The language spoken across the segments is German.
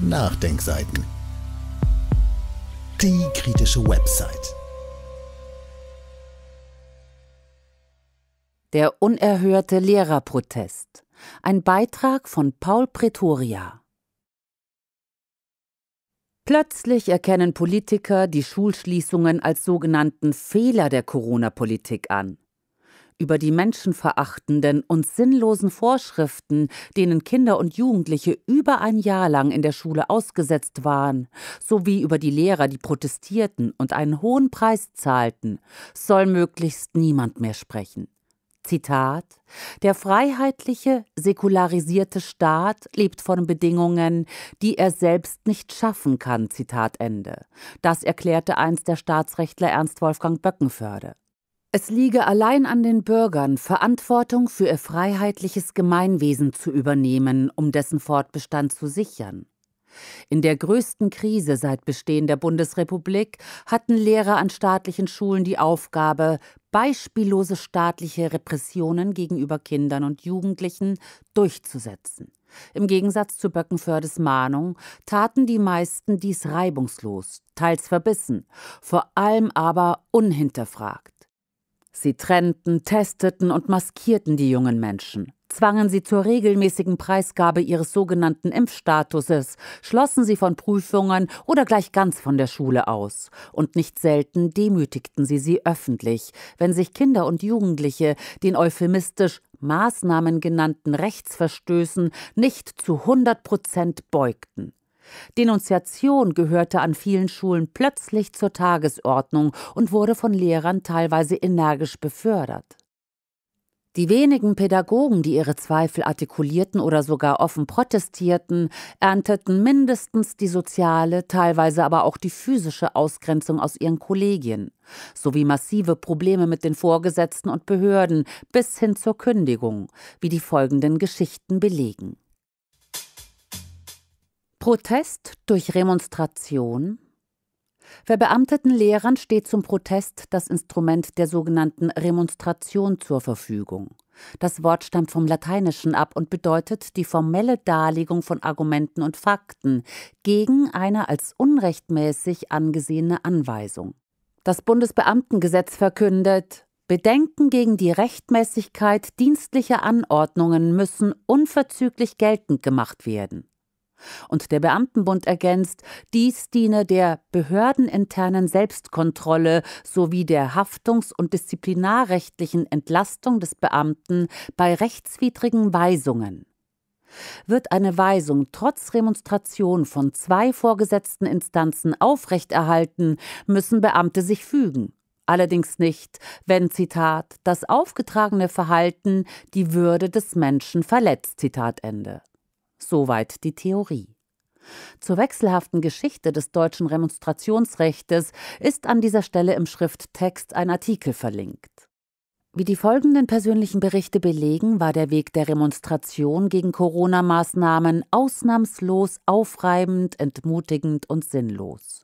Nachdenkseiten. Die kritische Website. Der unerhörte Lehrerprotest. Ein Beitrag von Paul Pretoria. Plötzlich erkennen Politiker die Schulschließungen als sogenannten Fehler der Corona-Politik an über die menschenverachtenden und sinnlosen Vorschriften, denen Kinder und Jugendliche über ein Jahr lang in der Schule ausgesetzt waren, sowie über die Lehrer, die protestierten und einen hohen Preis zahlten, soll möglichst niemand mehr sprechen. Zitat Der freiheitliche, säkularisierte Staat lebt von Bedingungen, die er selbst nicht schaffen kann. Zitat Ende. Das erklärte einst der Staatsrechtler Ernst Wolfgang Böckenförde. Es liege allein an den Bürgern, Verantwortung für ihr freiheitliches Gemeinwesen zu übernehmen, um dessen Fortbestand zu sichern. In der größten Krise seit Bestehen der Bundesrepublik hatten Lehrer an staatlichen Schulen die Aufgabe, beispiellose staatliche Repressionen gegenüber Kindern und Jugendlichen durchzusetzen. Im Gegensatz zu Böckenfördes Mahnung taten die meisten dies reibungslos, teils verbissen, vor allem aber unhinterfragt. Sie trennten, testeten und maskierten die jungen Menschen, zwangen sie zur regelmäßigen Preisgabe ihres sogenannten Impfstatuses, schlossen sie von Prüfungen oder gleich ganz von der Schule aus. Und nicht selten demütigten sie sie öffentlich, wenn sich Kinder und Jugendliche den euphemistisch Maßnahmen genannten Rechtsverstößen nicht zu 100 Prozent beugten. Denunziation gehörte an vielen Schulen plötzlich zur Tagesordnung und wurde von Lehrern teilweise energisch befördert. Die wenigen Pädagogen, die ihre Zweifel artikulierten oder sogar offen protestierten, ernteten mindestens die soziale, teilweise aber auch die physische Ausgrenzung aus ihren Kollegien, sowie massive Probleme mit den Vorgesetzten und Behörden bis hin zur Kündigung, wie die folgenden Geschichten belegen. Protest durch Remonstration. beamteten Lehrern steht zum Protest das Instrument der sogenannten Remonstration zur Verfügung. Das Wort stammt vom Lateinischen ab und bedeutet die formelle Darlegung von Argumenten und Fakten gegen eine als unrechtmäßig angesehene Anweisung. Das Bundesbeamtengesetz verkündet, Bedenken gegen die Rechtmäßigkeit dienstlicher Anordnungen müssen unverzüglich geltend gemacht werden. Und der Beamtenbund ergänzt, dies diene der behördeninternen Selbstkontrolle sowie der haftungs- und disziplinarrechtlichen Entlastung des Beamten bei rechtswidrigen Weisungen. Wird eine Weisung trotz Remonstration von zwei vorgesetzten Instanzen aufrechterhalten, müssen Beamte sich fügen. Allerdings nicht, wenn, Zitat, das aufgetragene Verhalten die Würde des Menschen verletzt, Zitat Ende. Soweit die Theorie. Zur wechselhaften Geschichte des deutschen Remonstrationsrechtes ist an dieser Stelle im Schrifttext ein Artikel verlinkt. Wie die folgenden persönlichen Berichte belegen, war der Weg der Remonstration gegen Corona-Maßnahmen ausnahmslos aufreibend, entmutigend und sinnlos.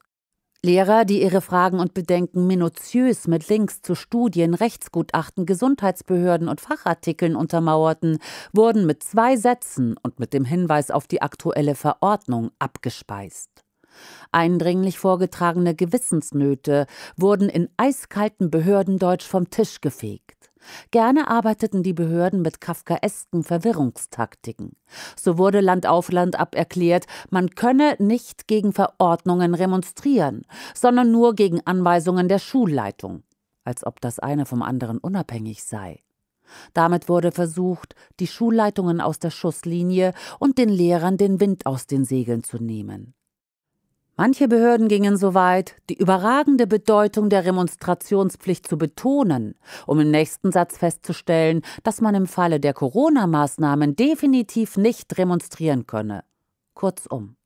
Lehrer, die ihre Fragen und Bedenken minutiös mit Links zu Studien, Rechtsgutachten, Gesundheitsbehörden und Fachartikeln untermauerten, wurden mit zwei Sätzen und mit dem Hinweis auf die aktuelle Verordnung abgespeist. Eindringlich vorgetragene Gewissensnöte wurden in eiskalten Behördendeutsch vom Tisch gefegt. Gerne arbeiteten die Behörden mit kafkaesken Verwirrungstaktiken. So wurde Land auf Land ab erklärt, man könne nicht gegen Verordnungen remonstrieren, sondern nur gegen Anweisungen der Schulleitung, als ob das eine vom anderen unabhängig sei. Damit wurde versucht, die Schulleitungen aus der Schusslinie und den Lehrern den Wind aus den Segeln zu nehmen. Manche Behörden gingen so weit, die überragende Bedeutung der Remonstrationspflicht zu betonen, um im nächsten Satz festzustellen, dass man im Falle der Corona-Maßnahmen definitiv nicht demonstrieren könne. Kurzum,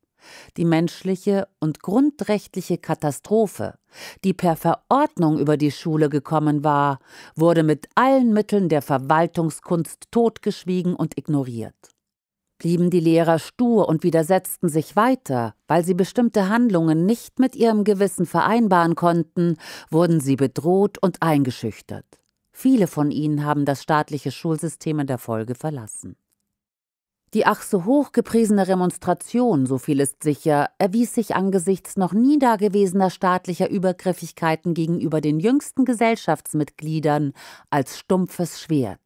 die menschliche und grundrechtliche Katastrophe, die per Verordnung über die Schule gekommen war, wurde mit allen Mitteln der Verwaltungskunst totgeschwiegen und ignoriert blieben die Lehrer stur und widersetzten sich weiter, weil sie bestimmte Handlungen nicht mit ihrem Gewissen vereinbaren konnten, wurden sie bedroht und eingeschüchtert. Viele von ihnen haben das staatliche Schulsystem in der Folge verlassen. Die ach so hochgepriesene Remonstration, so viel ist sicher, erwies sich angesichts noch nie dagewesener staatlicher Übergriffigkeiten gegenüber den jüngsten Gesellschaftsmitgliedern als stumpfes Schwert.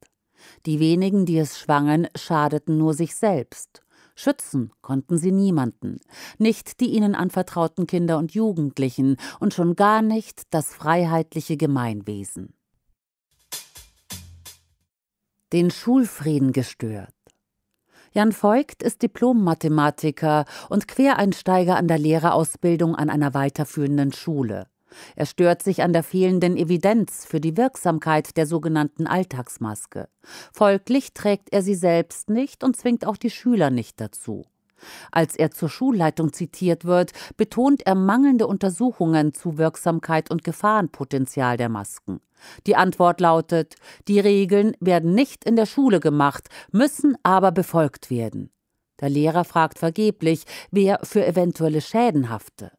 Die wenigen, die es schwangen, schadeten nur sich selbst. Schützen konnten sie niemanden, nicht die ihnen anvertrauten Kinder und Jugendlichen und schon gar nicht das freiheitliche Gemeinwesen. Den Schulfrieden gestört. Jan Voigt ist Diplom-Mathematiker und Quereinsteiger an der Lehrerausbildung an einer weiterführenden Schule. Er stört sich an der fehlenden Evidenz für die Wirksamkeit der sogenannten Alltagsmaske. Folglich trägt er sie selbst nicht und zwingt auch die Schüler nicht dazu. Als er zur Schulleitung zitiert wird, betont er mangelnde Untersuchungen zu Wirksamkeit und Gefahrenpotenzial der Masken. Die Antwort lautet Die Regeln werden nicht in der Schule gemacht, müssen aber befolgt werden. Der Lehrer fragt vergeblich, wer für eventuelle Schäden hafte.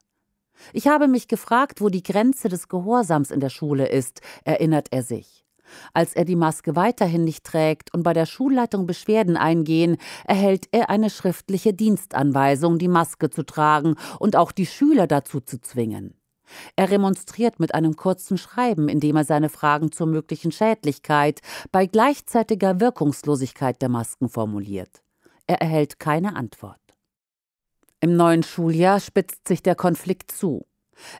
Ich habe mich gefragt, wo die Grenze des Gehorsams in der Schule ist, erinnert er sich. Als er die Maske weiterhin nicht trägt und bei der Schulleitung Beschwerden eingehen, erhält er eine schriftliche Dienstanweisung, die Maske zu tragen und auch die Schüler dazu zu zwingen. Er remonstriert mit einem kurzen Schreiben, in dem er seine Fragen zur möglichen Schädlichkeit bei gleichzeitiger Wirkungslosigkeit der Masken formuliert. Er erhält keine Antwort. Im neuen Schuljahr spitzt sich der Konflikt zu.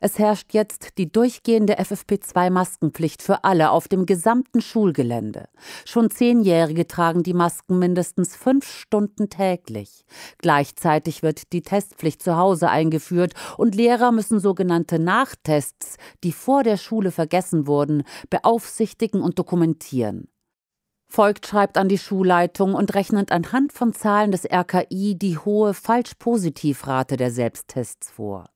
Es herrscht jetzt die durchgehende FFP2-Maskenpflicht für alle auf dem gesamten Schulgelände. Schon Zehnjährige tragen die Masken mindestens fünf Stunden täglich. Gleichzeitig wird die Testpflicht zu Hause eingeführt und Lehrer müssen sogenannte Nachtests, die vor der Schule vergessen wurden, beaufsichtigen und dokumentieren. Volk schreibt an die Schulleitung und rechnet anhand von Zahlen des RKI die hohe Falsch-Positiv-Rate der Selbsttests vor.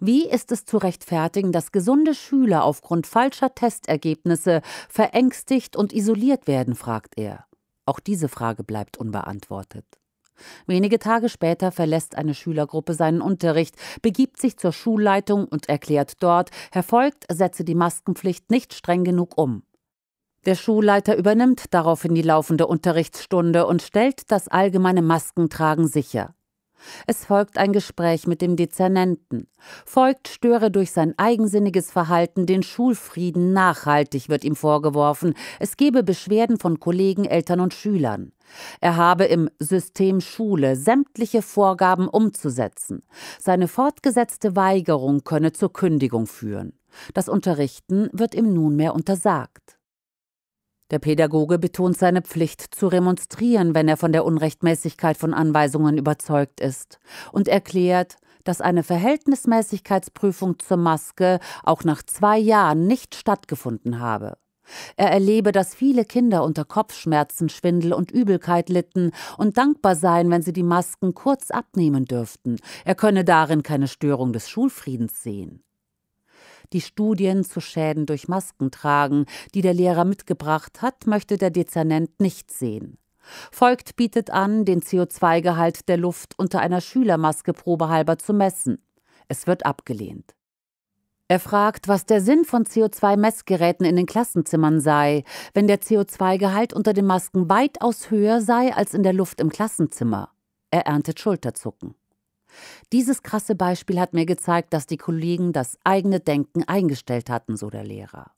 Wie ist es zu rechtfertigen, dass gesunde Schüler aufgrund falscher Testergebnisse verängstigt und isoliert werden, fragt er. Auch diese Frage bleibt unbeantwortet. Wenige Tage später verlässt eine Schülergruppe seinen Unterricht, begibt sich zur Schulleitung und erklärt dort, Herr Volk setze die Maskenpflicht nicht streng genug um. Der Schulleiter übernimmt daraufhin die laufende Unterrichtsstunde und stellt das allgemeine Maskentragen sicher. Es folgt ein Gespräch mit dem Dezernenten. Folgt störe durch sein eigensinniges Verhalten den Schulfrieden nachhaltig, wird ihm vorgeworfen. Es gebe Beschwerden von Kollegen, Eltern und Schülern. Er habe im System Schule sämtliche Vorgaben umzusetzen. Seine fortgesetzte Weigerung könne zur Kündigung führen. Das Unterrichten wird ihm nunmehr untersagt. Der Pädagoge betont seine Pflicht zu remonstrieren, wenn er von der Unrechtmäßigkeit von Anweisungen überzeugt ist, und erklärt, dass eine Verhältnismäßigkeitsprüfung zur Maske auch nach zwei Jahren nicht stattgefunden habe. Er erlebe, dass viele Kinder unter Kopfschmerzen, Schwindel und Übelkeit litten und dankbar seien, wenn sie die Masken kurz abnehmen dürften. Er könne darin keine Störung des Schulfriedens sehen. Die Studien zu Schäden durch Maskentragen, die der Lehrer mitgebracht hat, möchte der Dezernent nicht sehen. Folgt bietet an, den CO2-Gehalt der Luft unter einer Schülermaske probehalber zu messen. Es wird abgelehnt. Er fragt, was der Sinn von CO2-Messgeräten in den Klassenzimmern sei, wenn der CO2-Gehalt unter den Masken weitaus höher sei als in der Luft im Klassenzimmer. Er erntet Schulterzucken. Dieses krasse Beispiel hat mir gezeigt, dass die Kollegen das eigene Denken eingestellt hatten, so der Lehrer.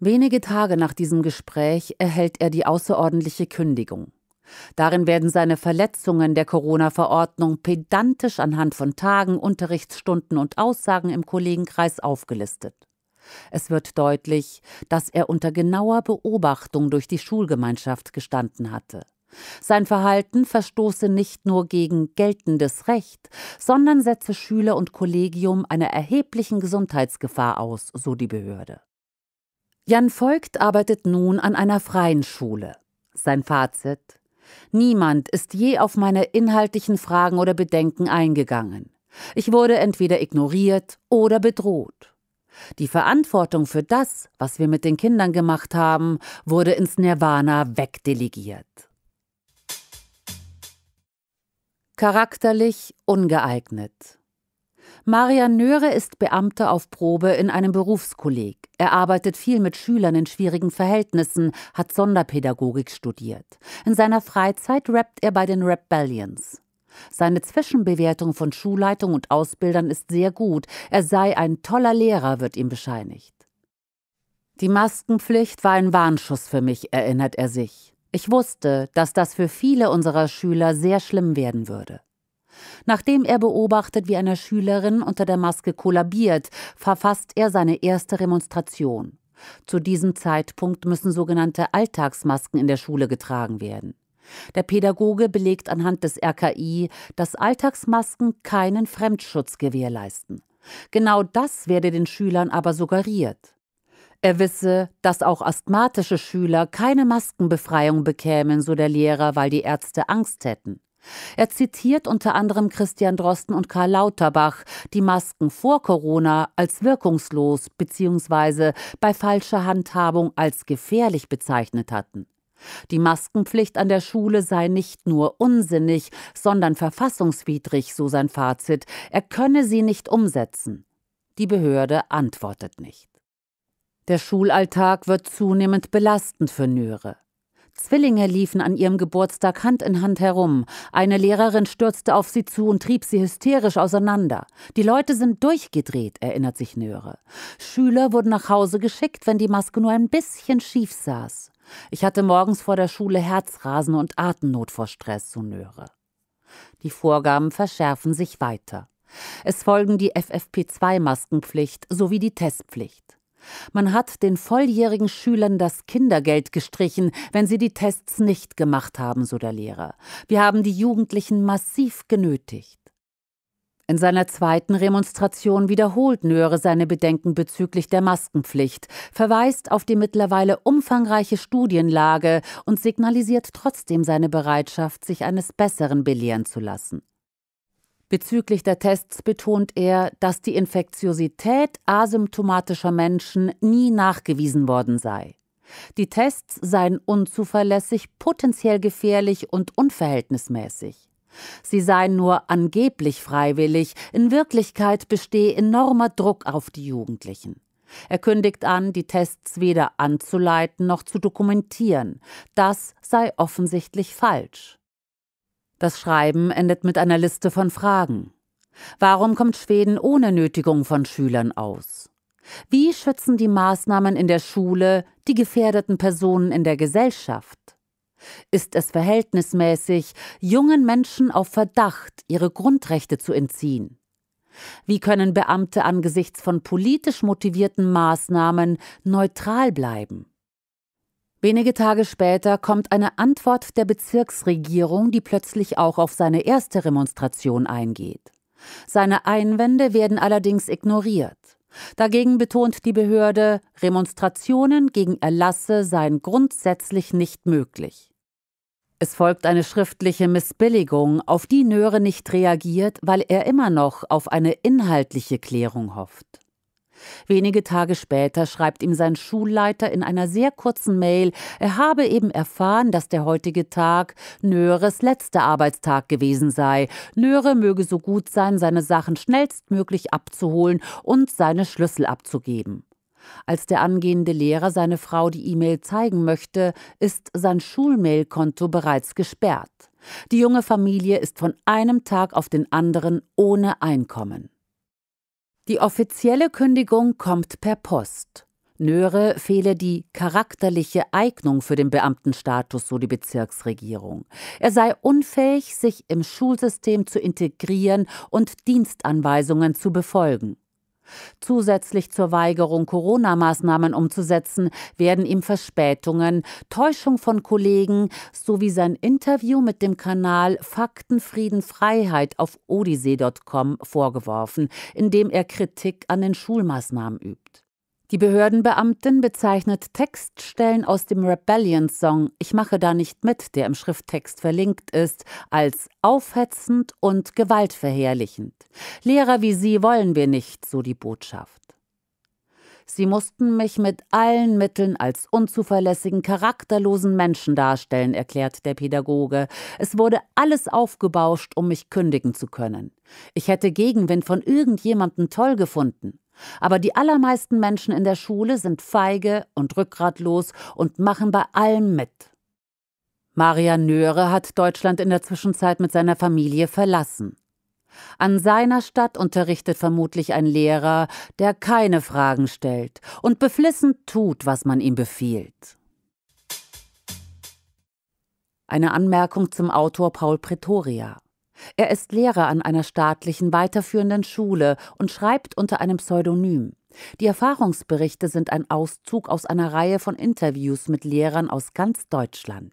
Wenige Tage nach diesem Gespräch erhält er die außerordentliche Kündigung. Darin werden seine Verletzungen der Corona-Verordnung pedantisch anhand von Tagen, Unterrichtsstunden und Aussagen im Kollegenkreis aufgelistet. Es wird deutlich, dass er unter genauer Beobachtung durch die Schulgemeinschaft gestanden hatte. Sein Verhalten verstoße nicht nur gegen geltendes Recht, sondern setze Schüler und Kollegium einer erheblichen Gesundheitsgefahr aus, so die Behörde. Jan Voigt arbeitet nun an einer freien Schule. Sein Fazit Niemand ist je auf meine inhaltlichen Fragen oder Bedenken eingegangen. Ich wurde entweder ignoriert oder bedroht. Die Verantwortung für das, was wir mit den Kindern gemacht haben, wurde ins Nirvana wegdelegiert. Charakterlich ungeeignet. Marian Nöre ist Beamter auf Probe in einem Berufskolleg. Er arbeitet viel mit Schülern in schwierigen Verhältnissen, hat Sonderpädagogik studiert. In seiner Freizeit rappt er bei den Rebellions. Seine Zwischenbewertung von Schulleitung und Ausbildern ist sehr gut. Er sei ein toller Lehrer, wird ihm bescheinigt. Die Maskenpflicht war ein Warnschuss für mich, erinnert er sich. Ich wusste, dass das für viele unserer Schüler sehr schlimm werden würde. Nachdem er beobachtet, wie eine Schülerin unter der Maske kollabiert, verfasst er seine erste Remonstration. Zu diesem Zeitpunkt müssen sogenannte Alltagsmasken in der Schule getragen werden. Der Pädagoge belegt anhand des RKI, dass Alltagsmasken keinen Fremdschutz gewährleisten. Genau das werde den Schülern aber suggeriert. Er wisse, dass auch asthmatische Schüler keine Maskenbefreiung bekämen, so der Lehrer, weil die Ärzte Angst hätten. Er zitiert unter anderem Christian Drosten und Karl Lauterbach, die Masken vor Corona als wirkungslos bzw. bei falscher Handhabung als gefährlich bezeichnet hatten. Die Maskenpflicht an der Schule sei nicht nur unsinnig, sondern verfassungswidrig, so sein Fazit, er könne sie nicht umsetzen. Die Behörde antwortet nicht. Der Schulalltag wird zunehmend belastend für Nöre. Zwillinge liefen an ihrem Geburtstag Hand in Hand herum. Eine Lehrerin stürzte auf sie zu und trieb sie hysterisch auseinander. Die Leute sind durchgedreht, erinnert sich Nöre. Schüler wurden nach Hause geschickt, wenn die Maske nur ein bisschen schief saß. Ich hatte morgens vor der Schule Herzrasen und Atemnot vor Stress, so Nöre. Die Vorgaben verschärfen sich weiter. Es folgen die FFP2-Maskenpflicht sowie die Testpflicht. Man hat den volljährigen Schülern das Kindergeld gestrichen, wenn sie die Tests nicht gemacht haben, so der Lehrer. Wir haben die Jugendlichen massiv genötigt. In seiner zweiten Remonstration wiederholt Nöre seine Bedenken bezüglich der Maskenpflicht, verweist auf die mittlerweile umfangreiche Studienlage und signalisiert trotzdem seine Bereitschaft, sich eines Besseren belehren zu lassen. Bezüglich der Tests betont er, dass die Infektiosität asymptomatischer Menschen nie nachgewiesen worden sei. Die Tests seien unzuverlässig, potenziell gefährlich und unverhältnismäßig. Sie seien nur angeblich freiwillig, in Wirklichkeit bestehe enormer Druck auf die Jugendlichen. Er kündigt an, die Tests weder anzuleiten noch zu dokumentieren. Das sei offensichtlich falsch. Das Schreiben endet mit einer Liste von Fragen. Warum kommt Schweden ohne Nötigung von Schülern aus? Wie schützen die Maßnahmen in der Schule die gefährdeten Personen in der Gesellschaft? Ist es verhältnismäßig, jungen Menschen auf Verdacht ihre Grundrechte zu entziehen? Wie können Beamte angesichts von politisch motivierten Maßnahmen neutral bleiben? Wenige Tage später kommt eine Antwort der Bezirksregierung, die plötzlich auch auf seine erste Remonstration eingeht. Seine Einwände werden allerdings ignoriert. Dagegen betont die Behörde, Remonstrationen gegen Erlasse seien grundsätzlich nicht möglich. Es folgt eine schriftliche Missbilligung, auf die Nöre nicht reagiert, weil er immer noch auf eine inhaltliche Klärung hofft. Wenige Tage später schreibt ihm sein Schulleiter in einer sehr kurzen Mail, er habe eben erfahren, dass der heutige Tag Nöres letzter Arbeitstag gewesen sei. Nöre möge so gut sein, seine Sachen schnellstmöglich abzuholen und seine Schlüssel abzugeben. Als der angehende Lehrer seine Frau die E-Mail zeigen möchte, ist sein Schulmailkonto bereits gesperrt. Die junge Familie ist von einem Tag auf den anderen ohne Einkommen. Die offizielle Kündigung kommt per Post. Nöre fehle die charakterliche Eignung für den Beamtenstatus, so die Bezirksregierung. Er sei unfähig, sich im Schulsystem zu integrieren und Dienstanweisungen zu befolgen. Zusätzlich zur Weigerung, Corona-Maßnahmen umzusetzen, werden ihm Verspätungen, Täuschung von Kollegen sowie sein Interview mit dem Kanal Fakten, Frieden, Freiheit auf odyssee.com vorgeworfen, in dem er Kritik an den Schulmaßnahmen übt. Die Behördenbeamtin bezeichnet Textstellen aus dem Rebellion-Song Ich mache da nicht mit, der im Schrifttext verlinkt ist, als aufhetzend und gewaltverherrlichend. Lehrer wie Sie wollen wir nicht, so die Botschaft. Sie mussten mich mit allen Mitteln als unzuverlässigen, charakterlosen Menschen darstellen, erklärt der Pädagoge. Es wurde alles aufgebauscht, um mich kündigen zu können. Ich hätte Gegenwind von irgendjemandem toll gefunden. Aber die allermeisten Menschen in der Schule sind feige und rückgratlos und machen bei allem mit. Marian Nöre hat Deutschland in der Zwischenzeit mit seiner Familie verlassen. An seiner Stadt unterrichtet vermutlich ein Lehrer, der keine Fragen stellt und beflissen tut, was man ihm befiehlt. Eine Anmerkung zum Autor Paul Pretoria. Er ist Lehrer an einer staatlichen weiterführenden Schule und schreibt unter einem Pseudonym. Die Erfahrungsberichte sind ein Auszug aus einer Reihe von Interviews mit Lehrern aus ganz Deutschland.